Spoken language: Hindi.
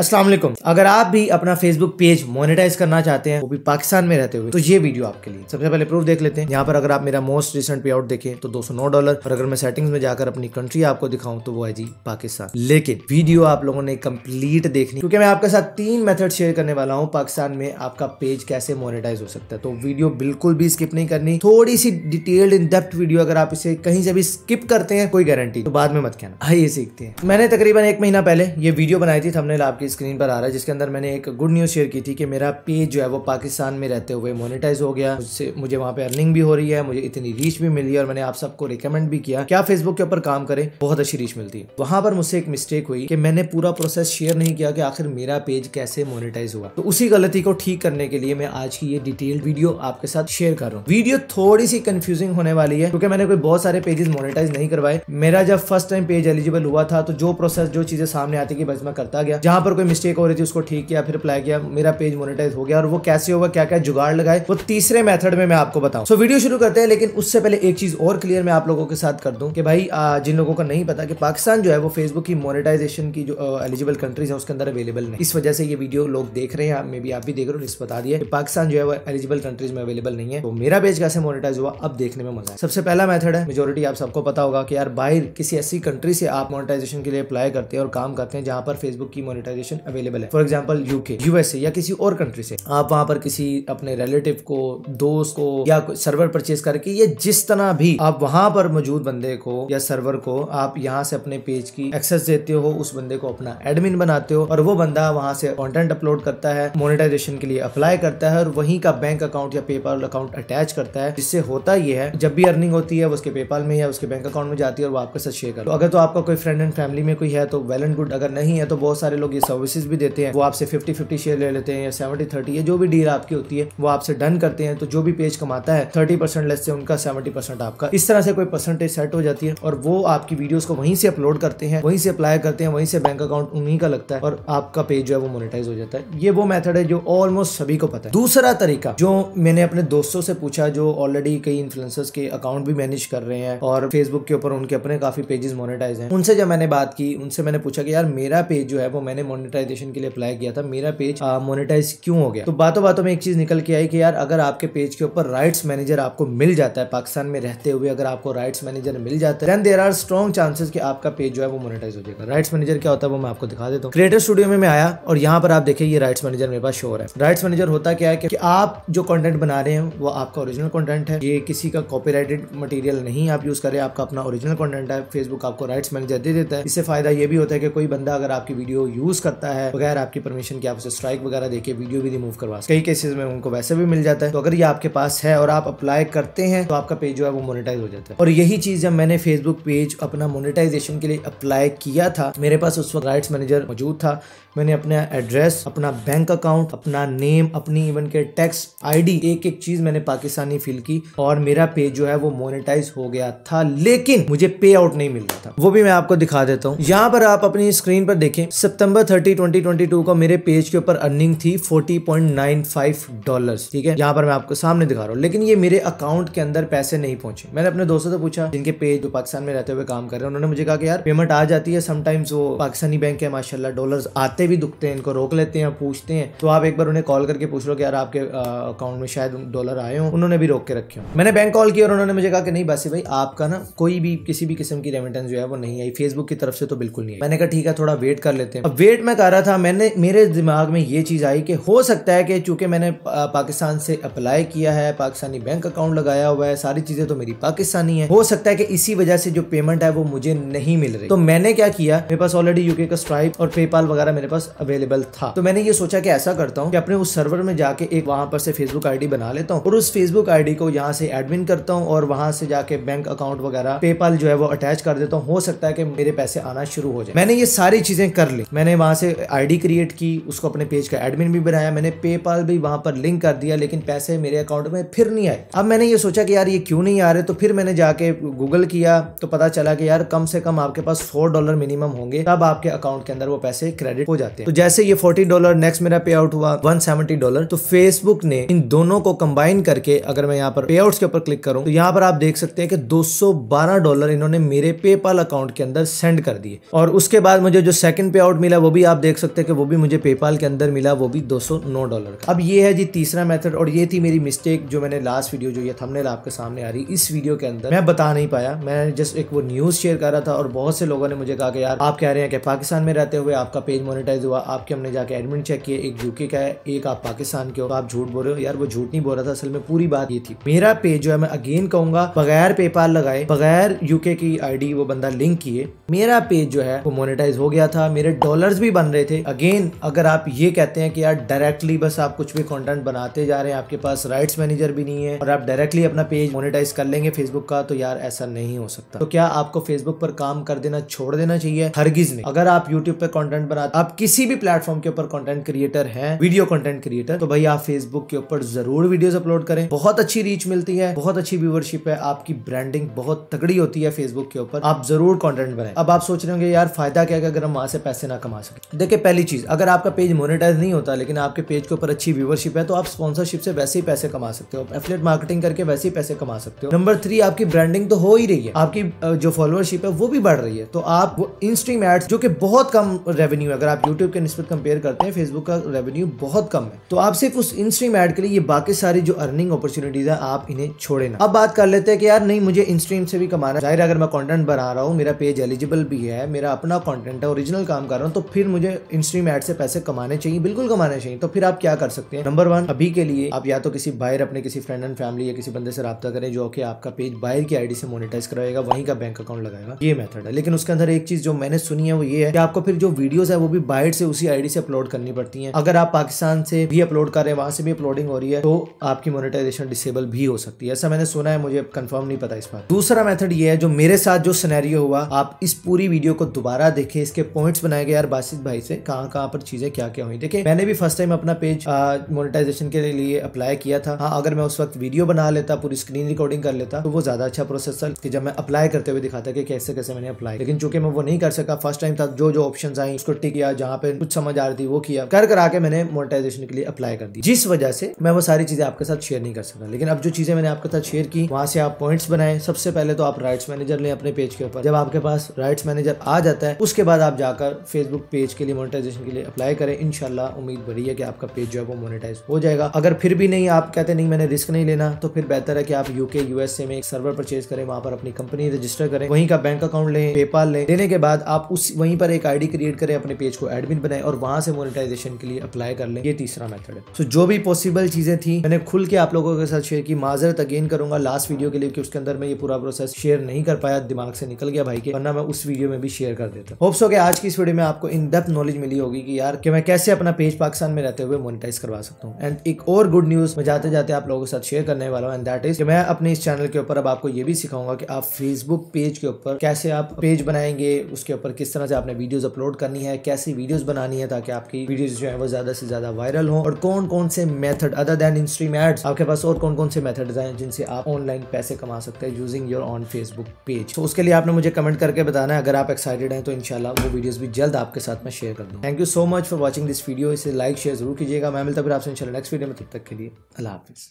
असलम अगर आप भी अपना फेसबुक पेज मोनेटाइज करना चाहते हैं वो भी पाकिस्तान में रहते हुए तो ये वीडियो आपके लिए सबसे पहले प्रूफ देख लेते हैं यहाँ पर अगर आप मेरा मोस्ट रिसेंट पे आउट देखें तो 209 डॉलर और अगर मैं सेटिंग्स में जाकर अपनी कंट्री आपको दिखाऊं तो वो है जी पाकिस्तान लेकिन वीडियो आप लोगों ने कम्प्लीट देखनी क्योंकि मैं आपके साथ तीन मेथड शेयर करने वाला हूँ पाकिस्तान में आपका पेज कैसे मोनिटाइज हो सकता है तो वीडियो बिल्कुल भी स्किप नहीं करनी थोड़ी सी डिटेल्ड इन डेप्थ वीडियो अगर आप इसे कहीं से भी स्किप करते हैं कोई गारंटी तो बाद में मत कहना आइए सीखते हैं मैंने तकरीबन एक महीना पहले ये वीडियो बनाई थी हमने आपकी आपकी स्क्रीन पर आ रहा है जिसके अंदर मैंने एक गुड न्यूज़ शेयर की थी कि मेरा पेज जो है वो पाकिस्तान में रहते हुए मोनिटाइज हो गया उससे मुझे वहाँ पे अर्निंग भी हो रही है मुझे इतनी रीच भी मिली और मैंने आप सबको रिकमेंड भी किया क्या फेसबुक के ऊपर काम करें बहुत अच्छी रीच मिलती है वहां पर मुझसे एक मिस्टेक हुई कि मैंने पूरा प्रोसेस शेयर नहीं किया कि आखिर मेरा पेज कैसे मोनिटाइज हुआ तो उसी गलती को ठीक करने के लिए मैं आज की ये डिटेल्ड वीडियो आपके साथ शेयर कर रहा हूँ वीडियो थोड़ी सी कंफ्यूजिंग होने वाली है क्योंकि मैंने कोई बहुत सारे पेजेस मोनिटाइज नहीं करवाए मेरा जब फर्स्ट टाइम पेज एलिजिबल हुआ था तो जो प्रोसेस जो चीजें सामने आती कि बस मैं करता गया जहां पर पर कोई मिस्टेक हो रही थी उसको ठीक किया फिर अप्लाई किया मेरा पेज मोनिटाइज हो गया और वो कैसे होगा क्या क्या जुगाड़ लगाए वो तीसरे मेथड में मैं आपको बताऊं सो वीडियो शुरू करते हैं लेकिन उससे पहले एक चीज और क्लियर मैं आप लोगों के साथ कर दूं कि भाई जिन लोगों को नहीं पता कि पाकिस्तान जो है वो फेसबुक की मोनिटाइजेशन की जो एलिजिबल कंट्रीज है उसके अंदर अवेलेबल नहीं इस वजह से ये वीडियो लोग देख रहे हैं मे भी आप भी देख रहे हो इस बता दिए पाकिस्तान जो है वो एलिजिबल कंट्रीज में अवेलेबल नहीं है तो मेरा पेज कैसे मोनिटाइज हुआ अब देखने में मजा है सबसे पहला मेथड है मेजोरिटी आप सबको पता होगा कि यार बाहर किसी ऐसी कंट्री से आप मोनिटाइजेशन के लिए अप्लाई करते हैं और काम करते हैं जहां पर फेसबुक की मोनिटाइजेशन एप्लीकेशन अवेलेबल है फॉर एग्जाम्पल यूके यूएसए या किसी और कंट्री से आप वहां पर किसी अपने रिलेटिव को दोस्त को या सर्वर परचेज करके या जिस तरह भी आप वहां पर मौजूद बंदे को या सर्वर को आप यहाँ से अपने पेज की एक्सेस देते हो उस बंदे को अपना एडमिन बनाते हो और वो बंदा वहां से कॉन्टेंट अपलोड करता है मोनिटाइजेशन के लिए अप्लाई करता है और वहीं का बैंक अकाउंट या पेपाल अकाउंट अटैच करता है जिससे होता यह है जब भी अर्निंग होती है उसके पेपाल में या उसके बैंक अकाउंट में जाती है और वो आपके साथ शेयर करो अगर तो आपका कोई फ्रेंड एंड फैमिली में कोई है तो वेल एंड गुड अगर नहीं है तो बहुत सारे लोग ये सब सर्विसेज भी देते हैं वो आपसे फिफ्टी फिफ्टी शेयर ले लेते हैं या सेवेंटी थर्टी या जो भी डील आपकी होती है वो आपसे डन करते हैं तो जो भी पेज कमाता है थर्टी परसेंट लेस से उनका सेवेंटी परसेंट आपका इस तरह से कोई परसेंटेज सेट हो जाती है और वो आपकी वीडियोस को वहीं से अपलोड करते हैं वहीं से अप्लाई करते हैं वहीं से बैंक अकाउंट उन्हीं का लगता है और आपका पेज जो है वो मोनिटाइज हो जाता है ये वो मेथड है जो ऑलमोस्ट सभी को पता है दूसरा तरीका जो मैंने अपने दोस्तों से पूछा जो ऑलरेडी कई इन्फ्लुएंसर्स के अकाउंट भी मैनेज कर रहे हैं और फेसबुक के ऊपर उनके अपने काफी पेजेस मोनिटाइज हैं उनसे जब मैंने बात की उनसे मैंने पूछा कि यार मेरा पेज जो है वो मैंने मोनेटाइजेशन के लिए अप्लाई किया था मेरा पेज मोनेटाइज क्यों हो गया तो बातों बातों में एक चीज निकल के आई कि यार अगर आपके पेज के ऊपर राइट्स मैनेजर आपको मिल जाता है पाकिस्तान में रहते हुए अगर आपको राइट्स मैनेजर मिल जाता है देर आर स्ट्रॉन्ग चांसेस कि आपका पेज जो है वो मोनिटाइज हो जाएगा राइट्स मैनेजर क्या होता है वो मैं आपको दिखा देता हूँ क्रिएटर स्टूडियो में मैं आया और यहाँ पर आप देखिए ये राइट्स मैनेजर मेरे पास शोर है राइट्स मैनेजर होता क्या है कि आप जो कॉन्टेंट बना रहे हैं वो आपका ओरिजिनल कॉन्टेंट है ये किसी का कॉपी मटेरियल नहीं आप यूज करें आपका अपना ओरिजिनल कॉन्टेंट है फेसबुक आपको राइट्स मैनेजर दे देता है इससे फायदा ये भी होता है कि कोई बंदा अगर आपकी वीडियो यूज कर सकता है बगैर आपकी परमिशन की आप उसे स्ट्राइक वगैरह देके वीडियो भी रिमूव करवा सकते कई केसेज में उनको वैसे भी मिल जाता है तो अगर ये आपके पास है और आप अप्लाई करते हैं तो आपका पेज जो है वो मोनिटाइज हो जाता है और यही चीज जब मैंने फेसबुक पेज अपना मोनिटाइजेशन के लिए अप्लाई किया था मेरे पास उस वक्त राइट्स मैनेजर मौजूद था मैंने अपना एड्रेस अपना बैंक अकाउंट अपना नेम अपनी इवन के टैक्स आईडी एक एक चीज मैंने पाकिस्तानी फिल की और मेरा पेज जो है वो मोनेटाइज हो गया था लेकिन मुझे पे आउट नहीं मिल रहा था वो भी मैं आपको दिखा देता हूँ यहाँ पर आप अपनी स्क्रीन पर देखें September thirty twenty twenty two को मेरे पेज के ऊपर अर्निंग थी forty point nine five dollar ठीक है यहाँ पर मैं आपको सामने दिखा रहा हूँ लेकिन ये मेरे अकाउंट के अंदर पैसे नहीं पहुंचे मैंने अपने दोस्तों से पूछा जिनके पेज जो पाकिस्तान में रहते हुए काम कर रहे हैं उन्होंने मुझे कहा कि यार पेमेंट आ जाती है समटाइम्स वो पाकिस्तानी बैंक है माशाला डॉलर आते भी दुखते हैं इनको रोक लेते हैं पूछते हैं तो आप एक बार उन्हें कॉल करके पूछ लो कि यार आपके अकाउंट में शायद डॉलर आए हो उन्होंने भी रोक के रखे मैंने बैंक कॉल किया और उन्होंने मुझे कहा कि नहीं बासी भाई आपका ना कोई भी किसी भी किस्म की रेमिटेंस जो है वो नहीं आई फेसबुक की तरफ से तो बिल्कुल नहीं है मैंने कहा ठीक है थोड़ा वेट कर लेते हैं अब वेट मैं मैं कह रहा था मैंने मेरे दिमाग में ये चीज़ आई कि हो सकता है कि चूँकि मैंने पाकिस्तान से अप्लाई किया है पाकिस्तानी बैंक अकाउंट लगाया हुआ है सारी चीज़ें तो मेरी पाकिस्तानी है हो सकता है कि इसी वजह से जो पेमेंट है वो मुझे नहीं मिल रही तो मैंने क्या किया मेरे पास ऑलरेडी यूके का स्ट्राइप और पेपाल वगैरह मेरे पास अवेलेबल था तो मैंने ये सोचा कि ऐसा करता हूँ कि अपने उस सर्वर में जाके एक वहाँ पर से फेसबुक आईडी बना लेता हूँ और उस फेसबुक आईडी को यहाँ से एडमिन करता हूँ और वहाँ से जाके बैंक अकाउंट वगैरह पेपाल जो है वो अटैच कर देता हूँ हो सकता है कि मेरे पैसे आना शुरू हो जाए मैंने ये सारी चीजें कर ली मैंने वहां वहाँ से आईडी क्रिएट की उसको अपने पेज का एडमिन भी बनाया मैंने पेपाल भी वहाँ पर लिंक कर दिया लेकिन पैसे मेरे अकाउंट में फिर नहीं आए अब मैंने ये सोचा कि यार ये क्यों नहीं आ रहे तो फिर मैंने जाके गूगल किया तो पता चला कि यार कम से कम आपके पास फोर डॉलर मिनिमम होंगे तब आपके अकाउंट के अंदर वो पैसे क्रेडिट हो जाते हैं तो जैसे ये फोर्टी डॉलर नेक्स्ट मेरा पे आउट हुआ वन सेवेंटी डॉलर तो फेसबुक ने इन दोनों को कंबाइन करके अगर मैं यहाँ पर पे आउट के ऊपर क्लिक करूँ तो यहाँ पर आप देख सकते हैं कि दो सौ बारह डॉलर इन्होंने मेरे पेपाल अकाउंट के अंदर सेंड कर दिए और उसके बाद मुझे जो सेकंड पे आउट मिला वो भी भी आप देख सकते हैं कि वो भी मुझे पेपाल के अंदर मिला वो भी 209 डॉलर का अब ये है जी तीसरा मेथड और ये थी मेरी मिस्टेक जो मैंने लास्ट वीडियो जो ये थंबनेल आपके सामने आ रही इस वीडियो के अंदर मैं बता नहीं पाया मैं जस्ट एक वो न्यूज़ शेयर कर रहा था और बहुत से लोगों ने मुझे कहा कि यार आप कह रहे हैं कि पाकिस्तान में रहते हुए आपका पेज मोनिटाइज हुआ आपके हमने जाके एडमिट चेक किए एक यूके का है एक आप पाकिस्तान के हो आप झूठ बोल रहे हो यार वो झूठ नहीं बोल रहा था असल में पूरी बात ये थी मेरा पेज जो है मैं अगेन कहूंगा बगैर पेपाल लगाए बगैर यूके की आईडी वो बंदा लिंक किए मेरा पेज जो है वो मोनिटाइज हो गया था मेरे डॉलर्स भी बन रहे थे अगेन अगर आप ये कहते हैं कि यार डायरेक्टली बस आप कुछ भी कंटेंट बनाते जा रहे हैं आपके पास राइट्स मैनेजर भी नहीं है और आप डायरेक्टली अपना पेज मोनिटाइज कर लेंगे फेसबुक का तो यार ऐसा नहीं हो सकता तो क्या आपको फेसबुक पर काम कर देना छोड़ देना चाहिए हरगिज नहीं अगर आप यूट्यूब पर कॉन्टेंट बनाते आप किसी भी प्लेटफॉर्म के ऊपर कॉन्टेंट क्रिएटर है वीडियो कॉन्टेंट क्रिएटर तो भाई आप फेसबुक के ऊपर जरूर वीडियो अपलोड करें बहुत अच्छी रीच मिलती है बहुत अच्छी व्यूवरशिप है आपकी ब्रांडिंग बहुत तगड़ी होती है फेसबुक के ऊपर आप जरूर कॉन्टेंट बनाए अब आप सोच रहे होंगे यार फायदा क्या है अगर हम वहां से पैसे ना कमा सके देखिए पहली चीज़ अगर आपका पेज मोनेटाइज नहीं होता लेकिन आपके पेज के ऊपर अच्छी व्यूवरशिप है तो आप स्पॉन्सरशिप से वैसे ही पैसे कमा सकते हो एफलेट मार्केटिंग करके वैसे ही पैसे कमा सकते हो नंबर थ्री आपकी ब्रांडिंग तो हो ही रही है आपकी जो फॉलोअरशिप है वो भी बढ़ रही है तो आप वो इन एड्स जो कि बहुत कम रेवेन्यू अगर आप यूट्यूब के निस्बत कंपेयर करते हैं फेसबुक का रेवेन्यू बहुत कम है तो आप सिर्फ उस इंस्ट्रीम एड के लिए ये बाकी सारी जो अर्निंग अपॉर्चुनिटीज है आप इन्हें छोड़े ना अब बात कर लेते हैं कि यार नहीं मुझे इंस्ट्रीम से भी कमाना जाहिर अगर मैं कॉन्टेंट बना रहा हूँ मेरा पेज एलिजिबल भी है मेरा अपना कॉन्टेंट है ओरिजिनल काम कर रहा हूँ तो फिर मुझे इंस्ट्रीम एड से पैसे कमाने चाहिए बिल्कुल कमाने चाहिए तो फिर आप क्या कर सकते हैं नंबर वन अभी के लिए आप या तो किसी बायर अपने किसी फ्रेंड एंड फैमिली या किसी बंदे से रब्ता करें जो कि आपका पेज बायर की आईडी से मोनिटाइज कराएगा वहीं का बैंक अकाउंट लगाएगा ये मेथड है लेकिन उसके अंदर एक चीज जो मैंने सुनी है वो ये है कि आपको फिर जो वीडियोज है वो भी बायर से उसी आईडी से अपलोड करनी पड़ती है अगर आप पाकिस्तान से भी अपलोड कर रहे हैं वहां से भी अपलोडिंग हो रही है तो आपकी मोनिटाइजेशन डिसेबल भी हो सकती है ऐसा मैंने सुना है मुझे कंफर्म नहीं पता इस बात दूसरा मेथड ये है जो मेरे साथ जो सिनेरियो हुआ आप इस पूरी वीडियो को दोबारा देखें इसके पॉइंट्स बनाए गए यार बासित भाई से कहाँ कहाँ पर चीज़ें क्या क्या हुई देखिए मैंने भी फर्स्ट टाइम अपना पेज मोनेटाइजेशन के लिए अप्लाई किया था हाँ अगर मैं उस वक्त वीडियो बना लेता पूरी स्क्रीन रिकॉर्डिंग कर लेता तो वो ज़्यादा अच्छा प्रोसेस था कि जब मैं अप्लाई करते हुए दिखाता कि कैसे कैसे मैंने अप्लाई लेकिन चूंकि मैं वो नहीं कर सका फर्स्ट टाइम था जो जो ऑप्शन आई उसको टिक किया जहाँ पे कुछ समझ आ रही थी वो किया कर करा के मैंने मोनिटाइजेशन के लिए अप्लाई कर दी जिस वजह से मैं वो सारी चीज़ें आपके साथ शेयर नहीं कर सका लेकिन अब जो चीज़ें मैंने आपके साथ शेयर की वहाँ से आप पॉइंट्स बनाए सबसे पहले तो आप राइट्स मैनेजर लें अपने पेज के ऊपर जब आपके पास राइट्स मैनेजर आ जाता है उसके बाद आप जाकर फेसबुक पेज उसके लिए मोनेटाइजेशन के लिए अप्लाई करें इनशाला उम्मीद बढ़ी है कि आपका पेज जो है वो मोनेटाइज हो जाएगा अगर फिर भी नहीं आप कहते नहीं मैंने रिस्क नहीं लेना तो फिर बेहतर है कि आप यूके यूएसए में एक सर्वर परचेज करें वहां पर अपनी कंपनी रजिस्टर करें वहीं का बैंक अकाउंट लें पेपाल लें लेने के बाद आप उस वहीं पर एक आईडी क्रिएट करें अपने पेज को एडमिन बनाए और वहां से मोनिटाइजेशन के लिए अप्लाई कर लें ये तीसरा मेथड है सो जो भी पॉसिबल चीजें थी मैंने खुल के आप लोगों के साथ शेयर की माजरत अगेन करूंगा लास्ट वीडियो के लिए कि उसके अंदर मैं ये पूरा प्रोसेस शेयर नहीं कर पाया दिमाग से निकल गया भाई के वरना मैं उस वीडियो में भी शेयर कर देता होप्स हो के आज की इस वीडियो में आपको इन डेप्थ गलत नॉलेज मिली होगी कि यार कि मैं कैसे अपना पेज पाकिस्तान में रहते हुए मोनिटाइज करवा सकता हूँ एंड एक और गुड न्यूज़ मैं जाते जाते आप लोगों के साथ शेयर करने वाला हूँ एंड दैट इज मैं अपने इस चैनल के ऊपर अब आपको ये भी सिखाऊंगा कि आप फेसबुक पेज के ऊपर कैसे आप पेज बनाएंगे उसके ऊपर किस तरह से आपने वीडियोज अपलोड करनी है कैसी वीडियोज बनानी है ताकि आपकी वीडियोज जो है वो ज्यादा से ज्यादा वायरल हो और कौन कौन से method other than instream ads आपके पास और कौन कौन से मेथड हैं जिनसे आप ऑनलाइन पैसे कमा सकते हैं using your own Facebook page तो उसके लिए आपने मुझे कमेंट करके बताना है अगर आप एक्साइटेड हैं तो इनशाला वो वीडियोज भी जल्द आपके साथ साथ में शेयर कर दूँ thank you so much for watching this video इसे लाइक शेयर जरूर कीजिएगा मैं मिलता फिर आपसे इंशाल्लाह नेक्स्ट वीडियो में तब तक के लिए अल्लाह हाफिज़